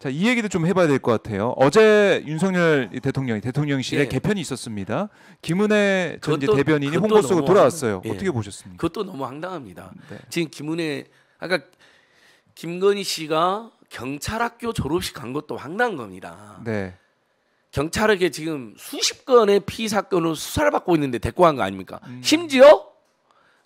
자, 이 얘기도 좀 해봐야 될 것 같아요. 어제 윤석열 대통령이 대통령실에 예. 개편이 있었습니다. 김은혜 전 그것도, 대변인이 홍보 속으로 돌아왔어요. 예. 어떻게 보셨습니까? 그것도 너무 황당합니다. 네. 지금 김은혜 아까 김건희 씨가 경찰학교 졸업식 간 것도 황당한 겁니다. 네. 경찰에게 지금 수십 건의 피의 사건으로 수사를 받고 있는데 대꾸한 거 아닙니까? 음. 심지어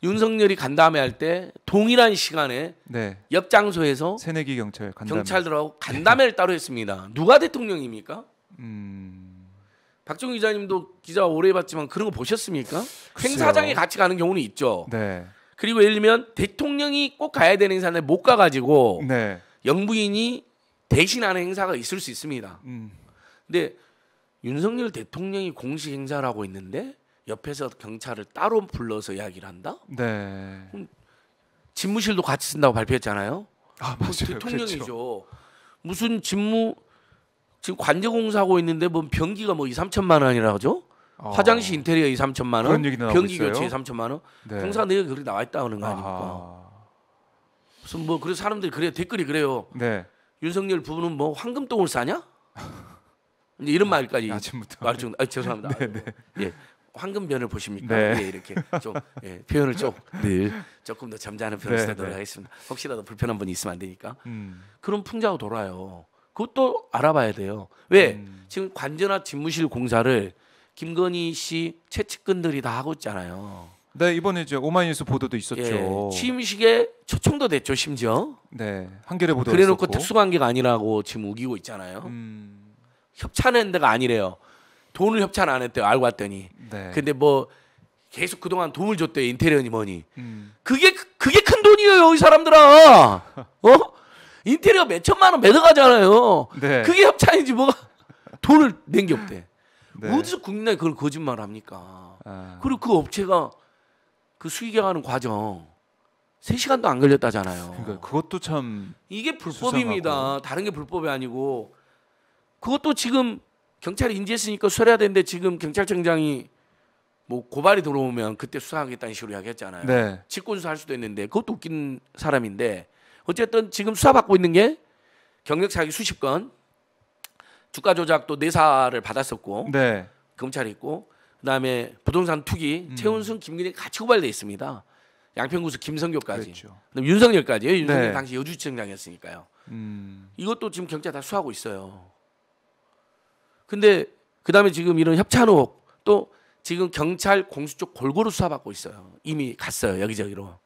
윤석열이 간담회할 때 동일한 시간에 네. 옆 장소에서 새내기 경찰 간담회. 경찰들하고 간담회를 따로 했습니다. 누가 대통령입니까? 음... 박종 기자님도 기자 오래 봤지만 그런 거 보셨습니까? 글쎄요. 행사장에 같이 가는 경우는 있죠. 네. 그리고 예를 들면 대통령이 꼭 가야 되는 행사인데 못 가가지고 네. 영부인이 대신하는 행사가 있을 수 있습니다. 음. 근데 윤석열 대통령이 공식 행사를하고 있는데 옆에서 경찰을 따로 불러서 이야기를 한다? 네. 집무실도 같이 쓴다고 발표했잖아요. 아 맞아요. 대통령이죠. 그렇죠. 무슨 집무 지금 관제공사 하고 있는데 뭐 변기가 뭐 2, 3천만 원이라죠? 어. 아. 화장실 인테리어 2, 3천만 원. 변기 교체 2, 3천만 원. 네. 공사 내역이 그렇게 나와 있다 그는거 아닙니까? 아. 무슨 뭐그래 사람들이 그래 댓글이 그래요. 네. 윤석열 부부는 뭐 황금똥을 싸냐? 이제 이런 말까지 아침부터 말중 아 죄송합니다. 네, 네. 예. 황금변을 보십니까? 네. 예, 이렇게 좀 예, 표현을 좀 네. 조금 더 점잖은 표현을 네, 쓰도록 네. 하겠습니다. 혹시라도 불편한 분이 있으면 안 되니까. 음. 그럼 풍자로 돌아요. 그것도 알아봐야 돼요. 왜 음. 지금 관전화 집무실 공사를 김건희 씨 최측근들이 다 하고 있잖아요. 네 이번에 이제 오마이뉴스 보도도 있었죠. 예, 취임식에 초청도 됐죠 심지어. 네 한겨레 보도. 그래놓고 특수관계가 아니라고 지금 우기고 있잖아요. 음. 협찬한 데가 아니래요. 돈을 협찬 안 했대요. 알고 왔더니. 네. 근데 뭐 계속 그동안 도움을 줬대요. 인테리어니 뭐니. 음. 그게 그게 큰 돈이에요, 이 사람들아. 어? 인테리어 몇 천만 원매들가잖아요 네. 그게 협찬이지 뭐가 돈을 낸 게 없대. 네. 어디서 국민당이 그걸 거짓말 합니까? 아. 그리고 그 업체가 그수익해하는 과정 3시간도 안 걸렸다잖아요. 그러니까 그것도 참 이게 불법입니다. 수상하고. 다른 게 불법이 아니고 그것도 지금 경찰이 인지했으니까 수사해야 되는데 지금 경찰청장이 뭐 고발이 들어오면 그때 수사하겠다는 식으로 이야기했잖아요. 네. 직권 수사할 수도 있는데 그것도 웃긴 사람인데 어쨌든 지금 수사받고 있는 게 경력 사기 수십 건 주가 조작도 내사를 네 받았었고 네. 검찰이 있고 그다음에 부동산 투기 음. 최은순 김근희 같이 고발돼 있습니다. 양평구수 김성교까지 그렇죠. 그다음 윤석열까지 윤석열 네. 당시 여주지청장이었으니까요. 음. 이것도 지금 경찰 다 수하고 있어요. 근데 그 다음에 지금 이런 협찬 의또 지금 경찰 공수 쪽 골고루 수사받고 있어요. 이미 갔어요 여기저기로.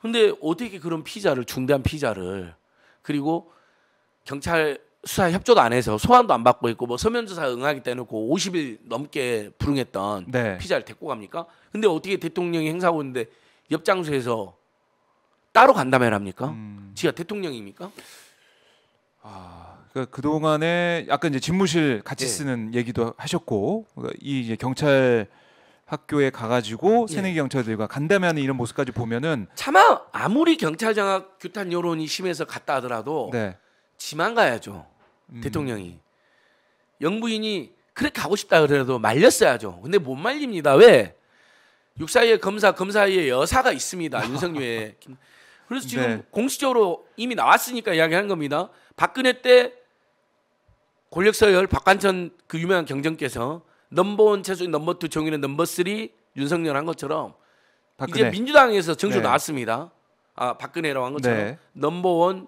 근데 어떻게 그런 피자를 중대한 피자를 그리고 경찰 수사 협조도 안 해서 소환도 안 받고 있고 뭐 서면 조사 응하기 때놓고 50일 넘게 불응했던 네. 피자를 데리고 갑니까? 근데 어떻게 대통령이 행사하고 있는데 옆 장소에서 따로 간다회를 합니까? 음. 지가 대통령입니까? 아, 그러니까 그 동안에 약간 이제 집무실 같이 예. 쓰는 얘기도 하셨고 그러니까 이 이제 경찰 학교에 가가지고 예. 새내기 경찰들과 간담회하는 이런 모습까지 보면은 차마 아무리 경찰 장학 규탄 여론이 심해서 갔다 하더라도 네. 지만 가야죠 음. 대통령이 영부인이 그렇게 가고 싶다 그래도 말렸어야죠. 근데 못 말립니다. 왜? 육사위에 검사, 검사위에 여사가 있습니다. 윤석열. 그래서 지금 네. 공식적으로 이미 나왔으니까 이야기한 겁니다. 박근혜 때 권력서열 박관천 그 유명한 경정께서 넘버원 최소인 넘버투 정의는 넘버쓰리 윤석열 한 것처럼 박근혜. 이제 민주당에서 정조 네. 나왔습니다. 아 박근혜라고 한 것처럼 네. 넘버원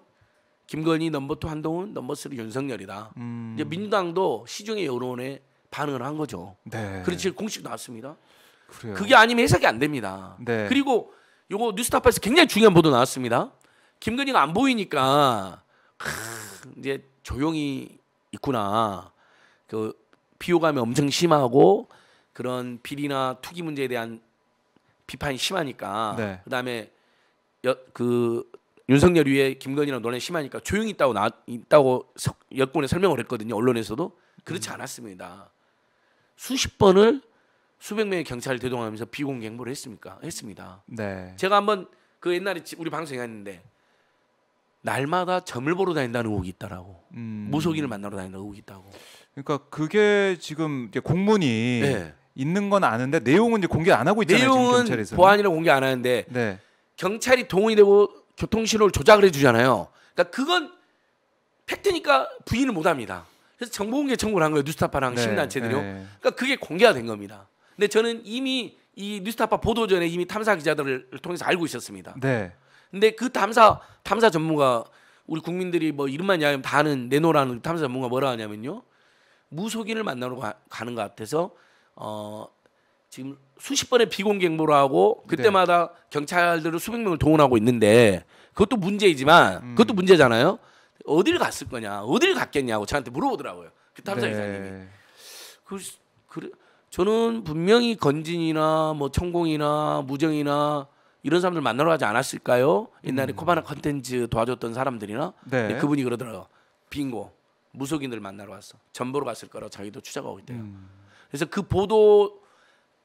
김건희 넘버투 한동훈 넘버쓰리 윤석열이다. 음. 이제 민주당도 시중의 여론에 반응을 한 거죠. 네. 그렇지 공식 나왔습니다. 그래요. 그게 아니면 해석이 안 됩니다. 네. 그리고 요거 뉴스타파에서 굉장히 중요한 보도 나왔습니다. 김건희가 안 보이니까 이제 조용히 있구나. 그 비호감이 엄청 심하고 그런 비리나 투기 문제에 대한 비판이 심하니까 네. 그다음에 여, 그 윤석열 위에 김건희랑 논란이 심하니까 조용히 있다고 나 있다고 여권에 설명을 했거든요 언론에서도 그렇지 음. 않았습니다 수십 번을 수백 명의 경찰을 대동하면서 비공개 행보를 했습니까 했습니다 네. 제가 한번 그 옛날에 우리 방송에 했는데 날마다 점을 보러 다닌다는 의혹이 있다라고 음. 무속인을 만나러 다닌다는 의혹이 있다고 그러니까 그게 지금 이제 공문이 네. 있는 건 아는데 내용은 이제 공개 안 하고 있잖아요 내용은 보안이라 공개 안 하는데 네. 경찰이 동의되고 교통신호를 조작을 해주잖아요 그러니까 그건 팩트니까 부인을 못합니다 그래서 정보공개 청구를 한 거예요 뉴스타파랑 네. 시민단체들이요 네. 그러니까 그게 공개가 된 겁니다 근데 저는 이미 이 뉴스타파 보도 전에 이미 탐사 기자들을 통해서 알고 있었습니다. 네. 근데 그 탐사 탐사 전문가 우리 국민들이 뭐 이름만 이야기하면 다 아는 내노라는 탐사 전문가 뭐라 하냐면요. 무속인을 만나러 가, 는것 같아서 어 지금 수십 번의 비공개 행보를 하고 그때마다 네. 경찰들을 수백 명을 동원하고 있는데 그것도 문제이지만 음. 그것도 문제잖아요. 어디를 갔을 거냐, 어디를 갔겠냐고 저한테 물어보더라고요. 그 탐사 네. 이사님이. 그, 그래 저는 분명히 건진이나 뭐 천공이나 무정이나 이런 사람들 만나러 가지 않았을까요? 옛날에 음. 코바나 컨텐츠 도와줬던 사람들이나 네. 그분이 그러더라고 빙고 무속인들 만나러 왔어 전보로 갔을 거라고 자기도 추적하고 있대요. 음. 그래서 그 보도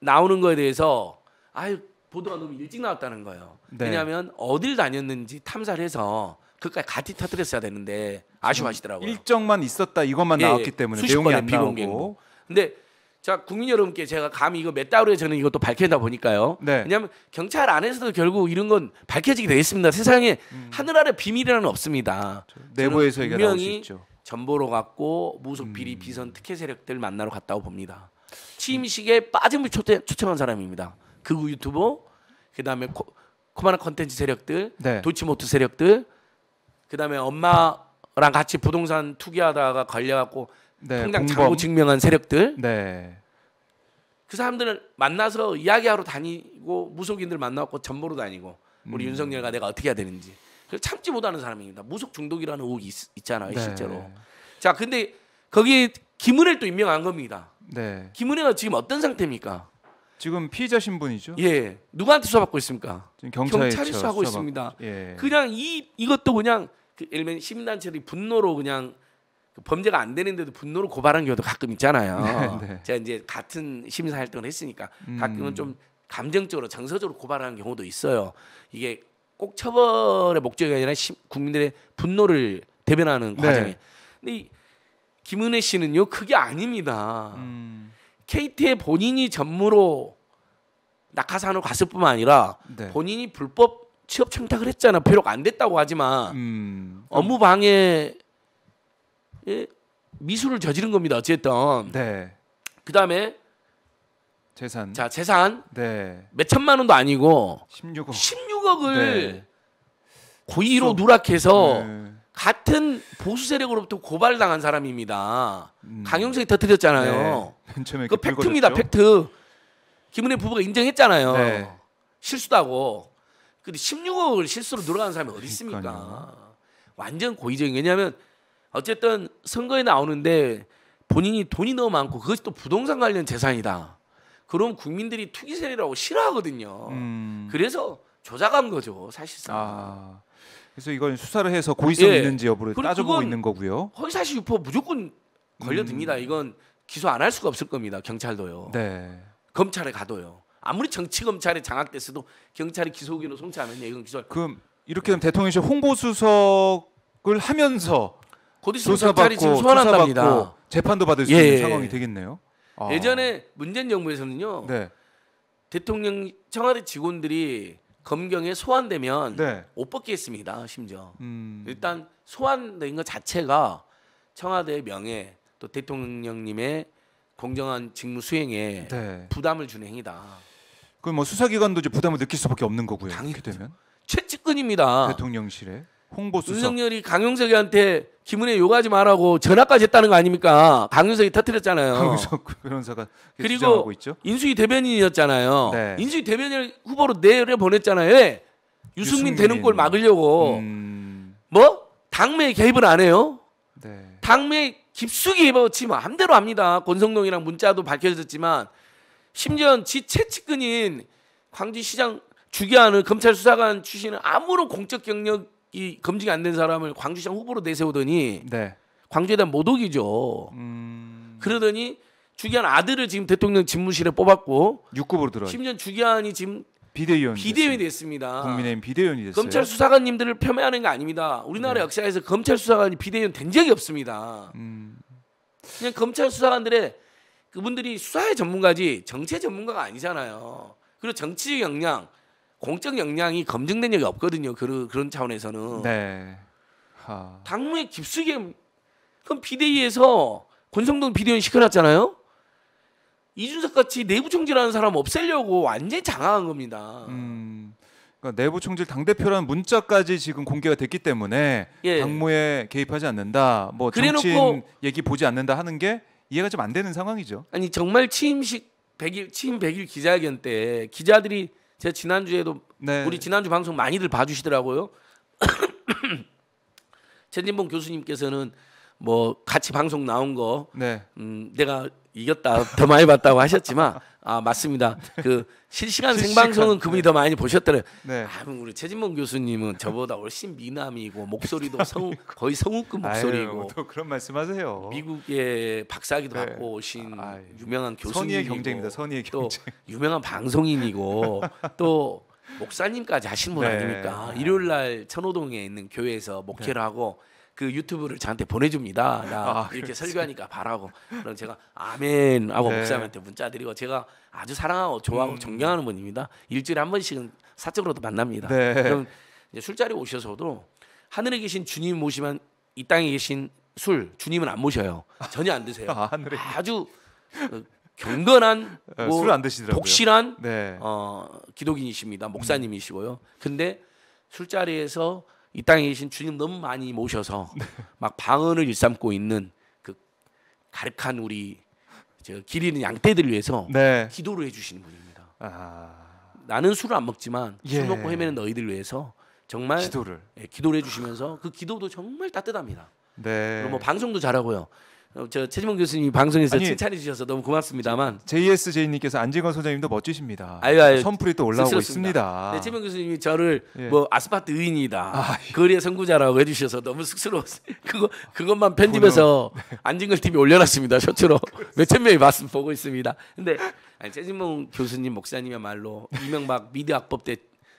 나오는 거에 대해서 아유 보도가 너무 일찍 나왔다는 거예요. 네. 왜냐하면 어딜 다녔는지 탐사를 해서 그까지 같이 터뜨렸어야 되는데 아쉬워하시더라고요. 일정만 있었다 이것만 예, 예. 나왔기 때문에 내용이 안 비공개고. 고 근데 자 국민 여러분께 제가 감히 이거 몇 달후에 저는 이것도 밝혀다 보니까요. 네. 왜냐하면 경찰 안에서도 결국 이런 건 밝혀지게 되어 있습니다. 세상에 음. 하늘 아래 비밀이라는 없습니다. 내부에서 이게 나올 수 있죠. 전보로 갔고 무속 음. 비리 비선 특혜 세력들 만나러 갔다고 봅니다. 취임식에 음. 빠짐을 초대, 초청한 사람입니다. 극우 그 유튜버, 그 다음에 코마나 컨텐츠 세력들, 네. 도치모트 세력들, 그 다음에 엄마랑 같이 부동산 투기하다가 걸려갖고 네, 통장 잔고 증명한 세력들. 네. 그 사람들을 만나서 이야기하러 다니고 무속인들 만나고 전보로 다니고 우리 음. 윤석열과 내가 어떻게 해야 되는지 참지 못하는 사람입니다. 무속 중독이라는 의혹이 있, 잖아요 네. 실제로. 자, 근데 거기 김은혜 또 임명한 겁니다. 네. 김은혜가 지금 어떤 상태입니까? 지금 피의자 신분이죠? 예. 누구한테 수사받고 있습니까? 경찰에 수사하고 수사받 있습니다. 예. 그냥 이 이것도 그냥 그들면 시민단체들이 분노로 그냥 그 범죄가 안 되는데도 분노를 고발한 경우도 가끔 있잖아요. 네, 네. 제가 이제 같은 심사 활동을 했으니까 음. 가끔은 음. 좀 감정적으로 정서적으로 고발하는 경우도 있어요. 이게 꼭 처벌의 목적이 아니라 시, 국민들의 분노를 대변하는 네. 과정에. 근데 이, 김은혜 씨는요 그게 아닙니다. 음. KT의 본인이 전무로 낙하산으로 갔을 뿐만 아니라 네. 본인이 불법 취업 청탁을 했잖아. 비록 안 됐다고 하지만 음. 업무 방해 예, 미수를 저지른 겁니다. 어쨌든. 네. 그다음에 재산. 자, 재산. 네. 몇 천만 원도 아니고 16억. 16억을 네. 고의로 누락해서 네. 같은 보수 세력으로부터 고발당한 사람입니다. 음. 강용석이 터뜨렸잖아요. 네. 그 팩트입니다. 팩트. 김은혜 부부가 인정했잖아요. 네. 실수다고. 근데 16억을 실수로 누락한 사람이 어디 있습니까? 완전 고의적인 왜냐하면 어쨌든 선거에 나오는데 본인이 돈이 너무 많고 그것이 또 부동산 관련 재산이다. 그럼 국민들이 투기 세력이라고 싫어하거든요. 음. 그래서 조작한 거죠, 사실상. 아. 그래서 이건 수사를 해서 고의성 예. 있는지 여부를 따져보고 있는 거고요. 허위사실 유포 무조건 걸려듭니다. 음. 이건 기소 안 할 수가 없을 겁니다. 경찰도요. 네. 검찰에 가도요. 아무리 정치 검찰에 장악됐어도 경찰이 기소 의견을 송치 않느 이건 기소. 그럼 이렇게 되면 대통령실 홍보 수석을 하면서 곧 있으면 경찰이 그 지금 소환한답니다. 재판도 받을 수 예, 있는 예. 상황이 되겠네요. 아. 예전에 문재인 정부에서는요. 네. 대통령 청와대 직원들이 검경에 소환되면 네. 옷 벗기겠습니다. 심지어 음. 일단 소환된 것 자체가 청와대의 명예 또 대통령님의 공정한 직무 수행에 네. 부담을 주는 행위다. 그럼 뭐 수사기관도 이제 부담을 느낄 수밖에 없는 거고요. 당연히 되면 최측근입니다. 대통령실에 홍보수석. 윤석열이 강용석이한테 김은혜 욕하지 말라고 전화까지 했다는 거 아닙니까? 강용석이 터뜨렸잖아요. 강용석 변호사가 그리고 인수위 대변인이었잖아요. 네. 인수위 대변인 후보로 내려 보냈잖아요. 왜? 유승민, 유승민 되는 꼴 막으려고 음... 뭐 당내 개입을 안 해요. 네. 당내 깊숙이 입어치면 뭐 함대로 합니다. 권성동이랑 문자도 밝혀졌지만 심지어 지 최측근인 광주시장 주기하는 검찰 수사관 출신은 아무런 공적 경력 이 검증이 안 된 사람을 광주시장 후보로 내세우더니 네. 광주에 대한 모독이죠. 음... 그러더니 주기한 아들을 지금 대통령 집무실에 뽑았고 6급으로 들어. 심지어 주기한이 지금 비대위원 비대위이됐습니다 국민의힘 비대위원이 됐어요. 검찰 수사관님들을 폄훼하는 거 아닙니다. 우리나라 네. 역사에서 검찰 수사관이 비대위원 된 적이 없습니다. 음... 그냥 검찰 수사관들의 그분들이 수사의 전문가지 정치 전문가가 아니잖아요. 그리고 정치적 역량 공적 역량이 검증된 적이 없거든요. 그런 그런 차원에서는. 네. 하... 당무에 깊숙이 그럼 비대위에서 권성동 비대위원 시켜놨잖아요. 이준석 같이 내부 총질하는 사람 없애려고 완전히 장악한 겁니다. 음, 그러니까 내부 총질 당 대표라는 문자까지 지금 공개가 됐기 때문에 예. 당무에 개입하지 않는다, 뭐 그래 정치인 얘기 보지 않는다 하는 게 이해가 좀 안 되는 상황이죠. 아니 정말 취임식 100일 취임 100일 기자회견 때 기자들이 제 지난주에도 네. 우리 지난주 방송 많이들 봐주시더라고요. 최진봉 교수님께서는 뭐 같이 방송 나온 거 네. 음, 내가 이겼다 더 많이 봤다고 하셨지만 아 맞습니다. 그 실시간, 생방송은 그분이 네. 더 많이 보셨더래요. 네. 아, 우리 최진범 교수님은 저보다 훨씬 미남이고 목소리도 성우 거의 성우급 목소리고 아유, 그런 말씀하세요. 미국에 박사학위도 네. 받고 오신 아, 아유. 명한 교수님 의 경쟁입니다. 선의의 경쟁. 또 유명한 방송인이고 또 목사님까지 하신 분 네. 아닙니까? 일요일 날 천호동에 있는 교회에서 목회를 네. 하고 그 유튜브를 저한테 보내줍니다. 나 아, 이렇게 설교하니까 바라고. 그럼 제가 아멘 하고 네. 목사님한테 문자 드리고 제가 아주 사랑하고 좋아하고 음. 존경하는 분입니다. 일주일에 한 번씩은 사적으로도 만납니다. 네. 그럼 술자리 오셔서도 하늘에 계신 주님 모시면 이 땅에 계신 술 주님은 안 모셔요. 전혀 안 드세요. 아, 하늘에. 아주 그 경건한 네, 뭐 술안 드시더라고요. 독실한 네. 어, 기독인이십니다. 목사님이시고요. 근데 술자리에서 이 땅에 계신 주님 너무 많이 모셔서 막 방언을 일삼고 있는 그 가득한 우리 길이리는양떼들 위해서 네. 기도를 해주시는 분입니다. 아... 나는 술을 안 먹지만 예. 술 먹고 헤매는 너희들 위해서 정말 기도를 예, 기도를 해주시면서 그 기도도 정말 따뜻합니다. 네. 그리고 뭐 방송도 잘하고요. 어, 저최지몽 교수님이 방송에서 아니, 칭찬해 주셔서 너무 고맙습니다만 JSJ님께서 안재건 소장님도 멋지십니다. 아유, 아유, 선풀이 또 올라오고 있습니다. 네, 최지봉 교수님이 저를 예. 뭐 아스팔트 의인이다, 아, 예. 거리의 선구자라고 해주셔서 너무 쑥스러웠어요. 그거 그것만 편집해서 뭐, 네. 안진걸 팀이 올려놨습니다. 셔츠로 몇천 명이 봤음 보고 있습니다. 근데 아니, 최지봉 교수님 목사님이말로 이명박 미드 악법 때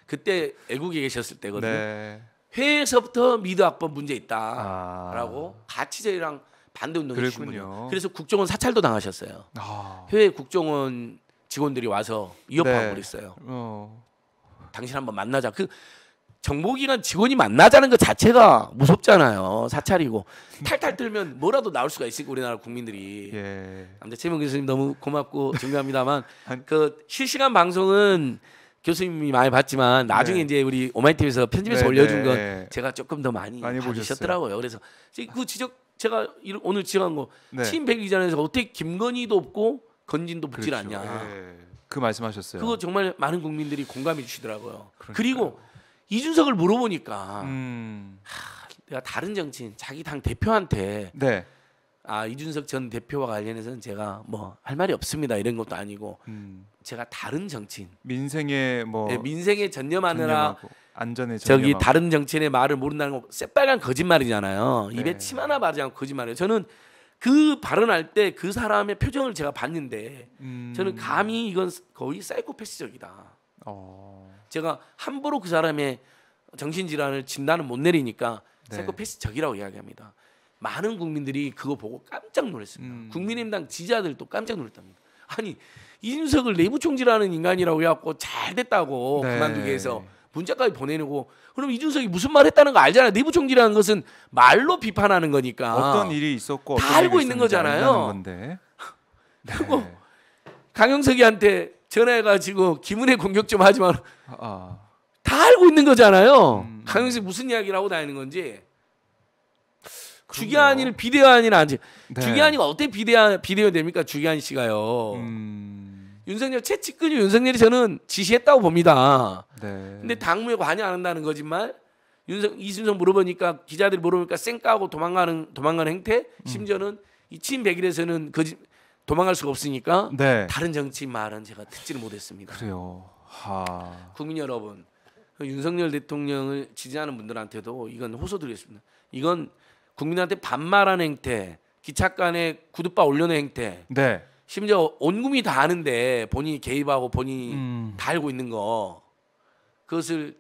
그때 애국에 계셨을 때거든요. 네. 회에서부터 미드 악법 문제 있다라고 아. 같이 저희랑 반대 운동이 심군요. 그래서 국정원 사찰도 당하셨어요. 아. 해외 국정원 직원들이 와서 위협하고 네. 그랬어요. 어. 당신 한번 만나자. 그 정보기관 직원이 만나자는 것 자체가 무섭잖아요. 사찰이고 탈탈 털면 뭐라도 나올 수가 있으니까 우리나라 국민들이. 예. 최민 교수님 너무 고맙고 존경합니다만 그 실시간 방송은 교수님이 많이 봤지만 나중에 네. 이제 우리 오마이 t 에서 편집해서 네, 올려준 네, 건 네. 제가 조금 더 많이, 많이 보셨더라고요. 그래서 그 지적 제가 오늘 지적한 거 네. 팀백 이전에서 어떻게 김건희도 없고 건진도 붙질 그렇죠. 않냐. 예. 그 말씀하셨어요. 그거 정말 많은 국민들이 공감해 주시더라고요. 그러니까 그리고 이준석을 물어보니까 음... 하, 내가 다른 정치인 자기 당 대표한테 네. 아 이준석 전 대표와 관련해서는 제가 뭐 할 말이 없습니다 이런 것도 아니고 음. 제가 다른 정치인 민생에 뭐 네, 민생에 전념하느라 전념하고. 안전에 저기 다른 정치인의 말을 모른다는 건 새빨간 거짓말이잖아요. 네. 입에 침 하나 바르지 않고 거짓말이에요. 저는 그 발언할 때 그 사람의 표정을 제가 봤는데 음... 저는 감히 이건 거의 사이코패스적이다. 어... 제가 함부로 그 사람의 정신질환을 진단을 못 내리니까 네. 사이코패스적이라고 이야기합니다. 많은 국민들이 그거 보고 깜짝 놀랐습니다. 음... 국민의당 지자들도 깜짝 놀랐답니다. 아니 이준석을 내부총질하는 인간이라고 해갖고 잘 됐다고 네. 그만두게 해서 문자까지 보내고 려 그럼 이준석이 무슨 말 했다는 거 알잖아요. 내부 총질이라는 것은 말로 비판하는 거니까. 어떤 일이 있었고 다 알고 있는 거잖아요. 네. 그리고 강영석이한테 전화해가지고 김은혜 공격 좀 하지 마라. 아, 아. 다 알고 있는 거잖아요. 음. 강영석 무슨 이야기를 하고 다니는 건지. 주기한이를 비대한이나 안지. 네. 주기한이가 어떻게 비대한 비대해 됩니까? 주기한 씨가요. 음. 윤석열 채찍근이 윤석열이 저는 지시했다고 봅니다. 네. 근데 당무에 관여 안 한다는 거지만 윤석 이준석 물어보니까 기자들이 물어보니까 쌩까고 하 도망가는 도망가는 행태 음. 심지어는 이 친백일에서는 거짓 도망갈 수가 없으니까 네. 다른 정치인 말은 제가 듣지를 못했습니다. 그래요. 하... 국민 여러분 윤석열 대통령을 지지하는 분들한테도 이건 호소드리겠습니다. 이건 국민한테 반말하는 행태, 기차간에 구두바 올려놓은 행태, 네. 심지어 온금이 다 아는데 본인이 개입하고 본인이 음. 다 알고 있는 거 그것을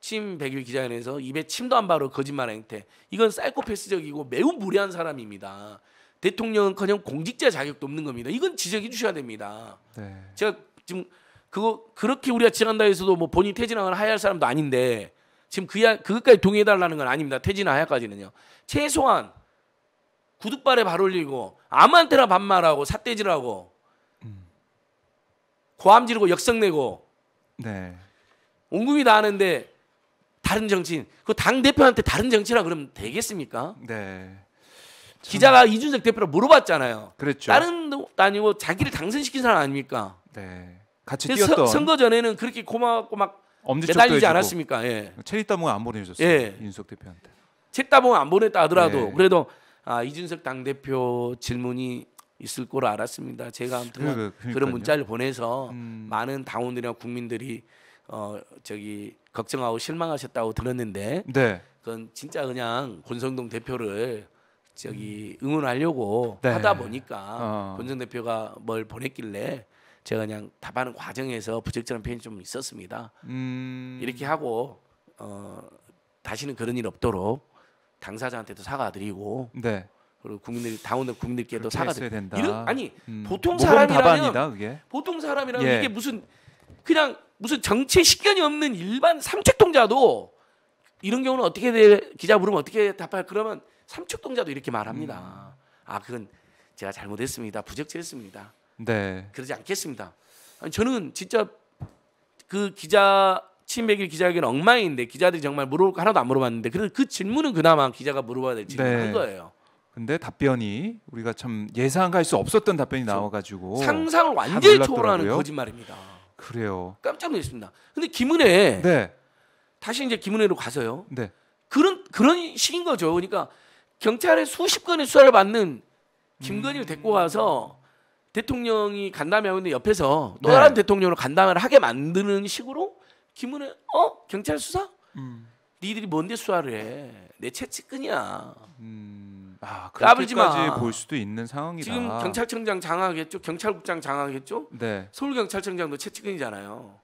침 백일 기자회견에서 입에 침도 안 바로 거짓말 행태 이건 사이코패스적이고 매우 무례한 사람입니다. 대통령은커녕 공직자 자격도 없는 겁니다. 이건 지적해 주셔야 됩니다. 네. 제가 지금 그거 그렇게 우리가 지난달에서도 뭐 본인 퇴진하거나 하야할 사람도 아닌데 지금 그야 그것까지 동의해 달라는 건 아닙니다. 퇴진 하야까지는요. 최소한 구둣발에 발 올리고 아무한테나 반말하고 삿대질하고 고함 지르고 역성내고 네. 온금이나 아는데 다른 정치인 그 당 대표한테 다른 정치라 그러면 되겠습니까? 네. 참... 기자가 이준석 대표를 물어봤잖아요. 그렇죠. 다른 아니고 자기를 당선시킨 사람 아닙니까? 네. 같이 뛰었던 서, 선거 전에는 그렇게 고맙고 막 매달리지 않았습니까? 예. 체리 따봉 안 보내줬어요. 예. 이준석 대표한테. 체리 따봉 안 보냈다 하더라도 네. 그래도 아, 이준석 당대표 질문이 있을 걸 알았습니다. 제가 아무튼 그 그러니까, 그런 문자를 보내서 음. 많은 당원들이나 국민들이 어 저기 걱정하고 실망하셨다고 들었는데 네. 그건 진짜 그냥 권성동 대표를 저기 음. 응원하려고 네. 하다 보니까 어. 권성 대표가 뭘 보냈길래 제가 그냥 답하는 과정에서 부적절한 표현이 좀 있었습니다. 음. 이렇게 하고 어 다시는 그런 일 없도록 당사자한테도 사과드리고 네. 그리고 국민들 당원들 국민들께도 사과드린다. 이런 아니 음, 보통 사람이라면 답안이 보통 사람이라면 예. 이게 무슨 그냥 무슨 정치 식견이 없는 일반 삼척동자도 이런 경우는 어떻게 돼, 기자 물으면 어떻게 답할 그러면 삼척동자도 이렇게 말합니다. 음. 아 그건 제가 잘못했습니다. 부적절했습니다. 네. 그러지 않겠습니다. 아니, 저는 진짜 그 기자 치맥일 기자에게는 엉망인데 기자들이 정말 물어볼 거 하나도 안 물어봤는데 그래서 그 질문은 그나마 기자가 물어봐야 될 질문인 네. 거예요. 근데 답변이 우리가 참 예상할 수 없었던 답변이 나와가지고 상상을 완전히 초월하는 거짓말입니다. 그래요. 깜짝 놀랐습니다. 근데 김은혜 네. 다시 이제 김은혜로 가서요. 네. 그런 그런 식인 거죠. 그러니까 경찰의 수십 건의 수사를 받는 김건희를 음. 데리고 가서 대통령이 간담회 하는데 옆에서 또 네. 다른 대통령으로 간담회를 하게 만드는 식으로 김은혜 어 경찰 수사? 음. 니들이 뭔데 수사를 해? 내 채찍근이야. 음. 아, 그렇게까지 볼 수도 있는 상황이다. 지금 경찰청장 장하겠죠, 경찰국장 장하겠죠. 네. 서울 경찰청장도 채찍근이잖아요.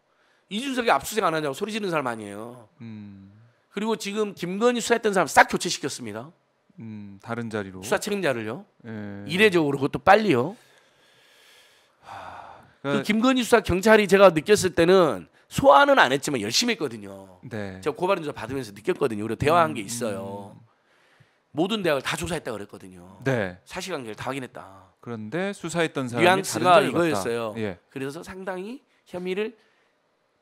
이준석이 압수수색 안 하냐고 소리 지르는 사람 아니에요. 음. 그리고 지금 김건희 수사했던 사람 싹 교체시켰습니다. 음, 다른 자리로 수사 책임자를요. 예. 이례적으로 그것도 빨리요. 하... 그 그러니까... 그 김건희 수사 경찰이 제가 느꼈을 때는 소화는 안 했지만 열심히 했거든요. 네. 제가 고발인 조사 받으면서 느꼈거든요. 우리가 대화한 게 있어요. 음. 모든 대학을 다 조사했다 그랬거든요. 네. 사실관계를 다 확인했다. 그런데 수사했던 사람이 뉘앙스가 이거였어요. 예. 그래서 상당히 혐의를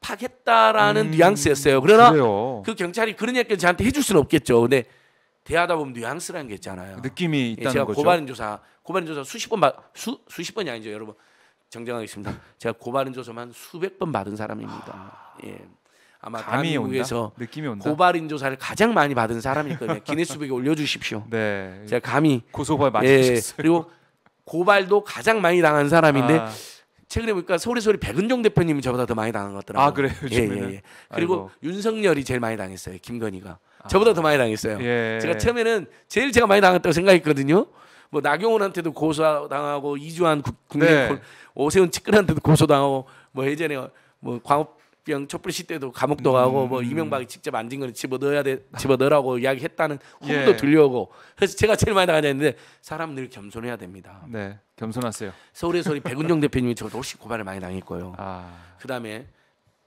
파겠다라는 음, 뉘앙스였어요. 그러나 그래요. 그 경찰이 그런 이기를 저한테 해줄 수는 없겠죠. 근데 대하다 보면 뉘앙스라는 게 있잖아요. 느낌이 예, 있다는 예, 제가 거죠. 제가 고발인 조사, 고발인 조사 수십 번, 수, 수십 번이 아니죠, 여러분. 정정하겠습니다. 제가 고발은 조사만 수백 번 받은 사람입니다. 예. 아마 대한민국에서 고발인 조사를 가장 많이 받은 사람일 거예요. 기네스북에 올려주십시오. 네. 제가 감히 고소발 많이 예, 셨어요 그리고 고발도 가장 많이 당한 사람인데 아. 최근에 보니까 소리 소리 백은종 대표님이 저보다 더 많이 당한 것 같더라고요. 아 그래요? 예예예. 예, 예, 예. 그리고 아이고. 윤석열이 제일 많이 당했어요. 김건희가 아. 저보다 아. 더 많이 당했어요. 예. 제가 처음에는 제일 제가 많이 당했다고 생각했거든요. 뭐 나경원한테도 고소당하고 이주한 국내 네. 오세훈 측근한테도 고소당하고 뭐 예전에 뭐 광우병 촛불시 때도 감옥도 가고 뭐 음. 뭐 이명박이 직접 만진 거는 집어 넣어야 돼 집어 넣으라고 이야기했다는 후문도 예. 들려오고 그래서 제가 제일 많이 나가는데 사람 늘 겸손해야 됩니다. 네, 겸손하세요. 서울의 소리 백운정 대표님이 저도 혹시 고발을 많이 당했 고요 아. 그다음에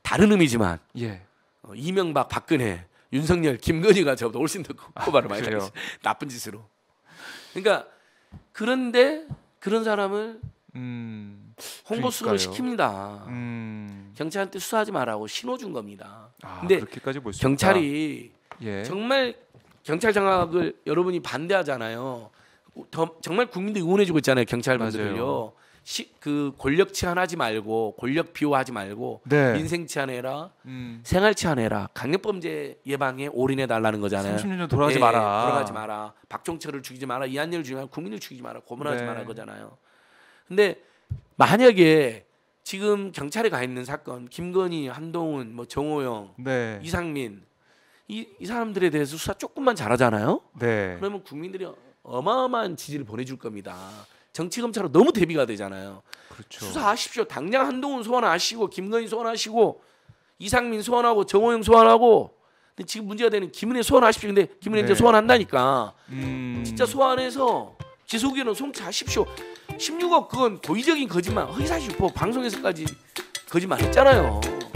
다른 의미지만 예. 어, 이명박 박근혜 윤석열 김건희가 저보다 훨씬 더 고발을 아, 많이 당했어요. 나쁜 짓으로. 그러니까 그런데 그런 사람을 음, 홍보 수금을 시킵니다. 음. 경찰한테 수사하지 말라고 신호 준 겁니다. 아, 근데 경찰이 예. 정말 경찰 장악을 여러분이 반대하잖아요. 더, 정말 국민들 이 응원해주고 있잖아요 경찰분들을요. 시, 그 권력 치안하지 말고 권력 비호하지 말고 네. 민생 치안해라 음. 생활 치안해라 강력 범죄 예방에 올인해 달라는 거잖아요. 30년 전 돌아가지 네, 마라. 돌아가지 마라. 박종철을 죽이지 마라. 이한열을 죽이지 마라. 국민을 죽이지 마라. 고문하지 네. 마라 거잖아요. 근데 만약에 지금 경찰에 가 있는 사건 김건희, 한동훈, 뭐 정호영, 네. 이상민 이, 이 사람들에 대해서 수사 조금만 잘하잖아요. 네. 그러면 국민들이 어마어마한 지지를 보내줄 겁니다. 정치 검찰로 너무 대비가 되잖아요. 그렇죠. 수사하십시오. 당장 한동훈 소환하시고 김건희 소환하시고 이상민 소환하고 정호영 소환하고 근데 지금 문제가 되는 김은혜 소환하십시오. 근데 김은혜 네. 이제 소환한다니까. 음... 진짜 소환해서 기소기는 송치하십시오. 16억 그건 고의적인 거짓말. 허위사실 유 방송에서까지 거짓말했잖아요.